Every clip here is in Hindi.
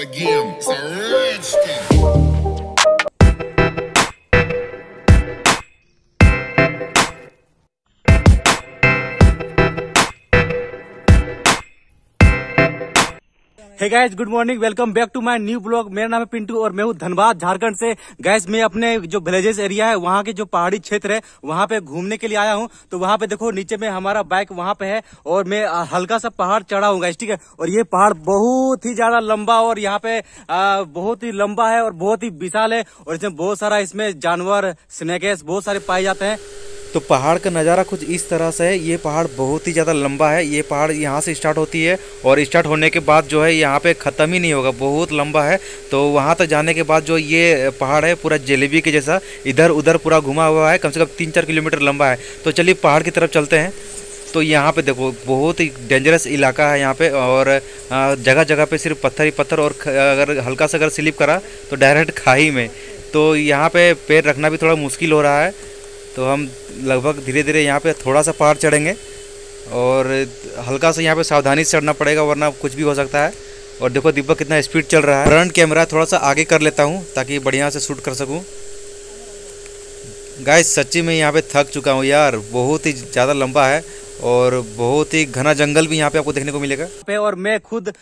again. It's a rich stick. है guys good morning welcome back to my new blog मेरा नाम है पिंटू और मैं हूँ धनबाद झारखंड से गैस मैं अपने जो विलेजेस एरिया है वहाँ के जो पहाड़ी क्षेत्र है वहाँ पे घूमने के लिए आया हूँ तो वहाँ पे देखो नीचे में हमारा बाइक वहाँ पे है और मैं हल्का सा पहाड़ चढ़ा हूँ गैस ठीक है और ये पहाड़ बहुत ही ज्यादा लंबा और यहाँ पे आ, बहुत ही लंबा है और बहुत ही विशाल है और इसमें बहुत सारा इसमें जानवर स्नेकेस बहुत सारे पाए जाते हैं तो पहाड़ का नज़ारा कुछ इस तरह से है ये पहाड़ बहुत ही ज़्यादा लंबा है ये पहाड़ यहाँ से स्टार्ट होती है और स्टार्ट होने के बाद जो है यहाँ पे ख़त्म ही नहीं होगा बहुत लंबा है तो वहाँ तक जाने के बाद जो ये पहाड़ है पूरा जलेबी के जैसा इधर उधर पूरा घुमा हुआ है कम से कम तीन चार किलोमीटर लंबा है तो चलिए पहाड़ की तरफ चलते हैं तो यहाँ पे देखो बहुत ही डेंजरस इलाका है यहाँ पे और जगह जगह पे सिर्फ पत्थर ही पत्थर और अगर हल्का सा अगर स्लिप करा तो डायरेक्ट खाई में तो यहाँ पे पैर रखना भी थोड़ा मुश्किल हो रहा है तो हम लगभग धीरे धीरे यहाँ पे थोड़ा सा पहाड़ चढ़ेंगे और हल्का सा यहाँ पे सावधानी से चढ़ना पड़ेगा वरना कुछ भी हो सकता है और देखो दीपक कितना स्पीड चल रहा है फ्रंट कैमरा थोड़ा सा आगे कर लेता हूँ ताकि बढ़िया से शूट कर सकूँ गाय सच्ची में यहाँ पे थक चुका हूँ यार बहुत ही ज़्यादा लंबा है और बहुत ही घना जंगल भी यहाँ पे आपको देखने को मिलेगा और मैं खुद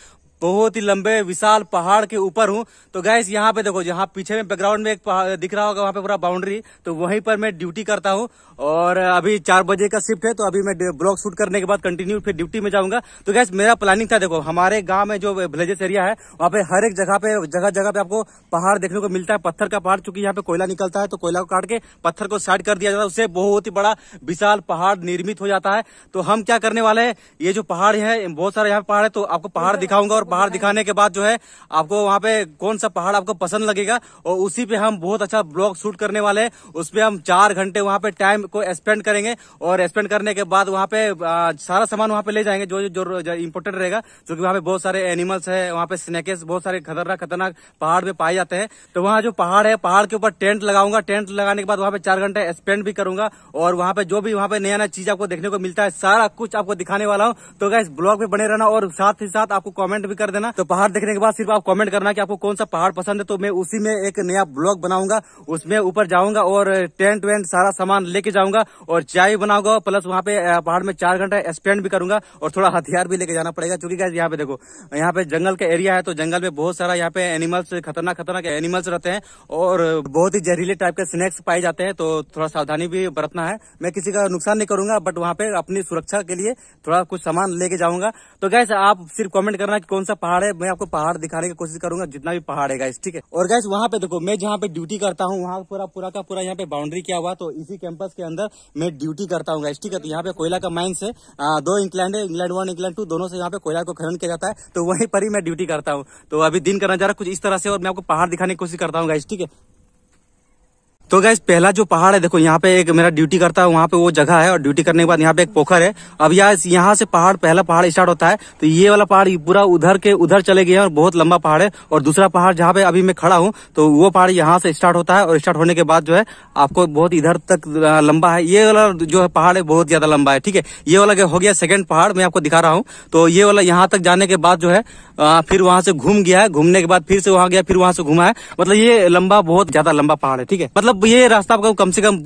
बहुत ही लंबे विशाल पहाड़ के ऊपर हूँ तो गैस यहाँ पे देखो जहाँ पीछे में बैकग्राउंड में एक दिख रहा होगा वहाँ पे पूरा बाउंड्री तो वहीं पर मैं ड्यूटी करता हूँ और अभी चार बजे का शिफ्ट है तो अभी मैं ब्लॉग शूट करने के बाद कंटिन्यू फिर ड्यूटी में जाऊंगा तो गैस मेरा प्लानिंग था देखो हमारे गाँव में जो विलेजेस एरिया है वहाँ पे हर एक जगह पे जगह जगह पे आपको पहाड़ देखने को मिलता है पत्थर का पहाड़ चूंकि यहाँ पे कोयला निकलता है तो कोयला को काट के पत्थर को साइड कर दिया जाता है उससे बहुत ही बड़ा विशाल पहाड़ निर्मित हो जाता है तो हम क्या करने वाले है ये जो पहाड़ है बहुत सारे यहाँ पहाड़ है तो आपको पहाड़ दिखाऊंगा और पहाड़ दिखाने के बाद जो है आपको वहाँ पे कौन सा पहाड़ आपको पसंद लगेगा और उसी पे हम बहुत अच्छा ब्लॉग शूट करने वाले हैं उस पर हम चार घंटे वहाँ पे टाइम को स्पेंड करेंगे और स्पेंड करने के बाद वहाँ पे आ, सारा सामान वहाँ पे ले जाएंगे जो जो, जो इम्पोर्टेंट रहेगा जो वहाँ पे बहुत सारे एनिमल्स है वहाँ पे स्नेकेस बहुत सारे खतरनाक खतरनाक पहाड़ में पाए जाते हैं तो वहाँ जो पहाड़ है पहाड़ के ऊपर टेंट लगाऊंगा टेंट लगाने के बाद वहाँ पे चार घंटे स्पेंड भी करूंगा और वहाँ पे जो भी वहाँ पे नया नया चीज आपको देखने को मिलता है सारा कुछ आपको दिखाने वाला हूँ तो क्या ब्लॉग में बने रहना और साथ ही साथ आपको कॉमेंट भी कर देना तो पहाड़ देखने के बाद सिर्फ आप कॉमेंट करना की आपको कौन सा पहाड़ पसंद है तो मैं उसी में एक नया ब्लॉग बनाऊंगा उसमें ऊपर जाऊंगा और टेंट वेंट सारा सामान लेके जाऊंगा और चाय भी बनाऊंगा प्लस वहाँ पे पहाड़ में चार घंटा स्पेंड भी करूंगा और थोड़ा हथियार भी लेके जाना पड़ेगा चूंकि क्या यहाँ पे देखो यहाँ पे जंगल का एरिया है तो जंगल में बहुत सारा यहाँ पे एनिमल्स खतरनाक खतरनाक एनिमल्स रहते हैं और बहुत ही जहरीले टाइप के स्नैक्स पाए जाते हैं तो थोड़ा सावधानी भी बरतना है मैं किसी का नुकसान नहीं करूंगा बट वहाँ पे अपनी सुरक्षा के लिए थोड़ा कुछ सामान लेके जाऊंगा तो गैस आप सिर्फ कमेंट करना कि कौन सा पहाड़ है मैं आपको पहाड़ दिखाने की कोशिश करूंगा जितना भी पहाड़ है गाइस ठीक है और गाइस वहाँ पे देखो मैं जहाँ पे ड्यूटी करता हूँ वहाँ पूरा पूरा का पूरा यहाँ पे बाउंड्री किया हुआ तो इसी कैंपस के अंदर मैं ड्यूटी करता हूँ गाइस ठीक है तो यहाँ पे कोयला का माइन्स है दो इंग्लैंड है इंग्लैंड वन इंग्लैंड टू दोनों से यहाँ पे कोयला को खनन किया जाता है तो वहीं पर ही मैं ड्यूटी करता हूँ तो अभी दिन का नजारा कुछ इस तरह से और मैं आपको पहाड़ दिखाने की कोशिश करता हूँ गाइस ठीक है तो गैस पहला जो पहाड़ है देखो यहाँ पे एक मेरा ड्यूटी करता है वहाँ पे वो जगह है और ड्यूटी करने के बाद यहाँ पे एक पोखर है अब यहाँ यहाँ से पहाड़ पहला पहाड़ स्टार्ट होता है तो ये वाला पहाड़ पूरा उधर के उधर चले गए और बहुत लंबा पहाड़ है और दूसरा पहाड़ जहाँ पे अभी मैं खड़ा हूँ तो वो पहाड़ यहाँ से स्टार्ट होता है और स्टार्ट होने के बाद जो है आपको बहुत इधर तक लंबा है ये वाला जो है पहाड़ है बहुत ज्यादा लंबा है ठीक है ये वाला हो गया सेकेंड पहाड़ मैं आपको दिखा रहा हूँ तो ये वाला यहाँ तक जाने के बाद जो है फिर वहां से घूम गया है घूमने के बाद फिर से वहां गया फिर वहां से घूमा है मतलब ये लंबा बहुत ज्यादा लंबा पहाड़ है ठीक है मतलब मतलब ये रास्ता आपका कम से कम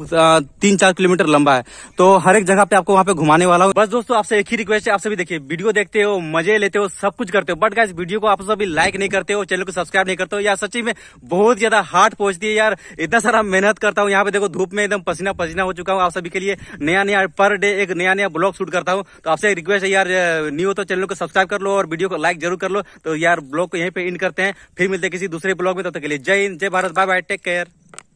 तीन चार किलोमीटर लंबा है तो हर एक जगह पे आपको वहाँ पे घुमाने वाला हूँ बस दोस्तों आपसे एक ही रिक्वेस्ट है आप सभी देखिए वीडियो देखते हो मजे लेते हो सब कुछ करते हो बट गाइस वीडियो को आप सभी लाइक नहीं करते हो चैनल को सब्सक्राइब नहीं करते हो यार सच्ची में बहुत ज्यादा हार्ट पहुंचती है यार इतना सारा मेहनत करता हूँ यहाँ पे देखो धूप में एकदम पसीना पसीना हो चुका हूँ आप सभी के लिए नया नया पर डे एक नया नया ब्लॉग शूट करता हूँ तो आपसे एक रिक्वेस्ट है यार न्यू हो तो चैनल को सब्सक्राइब कर लो और वीडियो को लाइक जरूर कर लो तो यार ब्लॉग को यहीं पे इन करते हैं फिर मिलते किसी दूसरे ब्लॉग में तब तक के लिए जय हिंद जय Bharat bye bye take care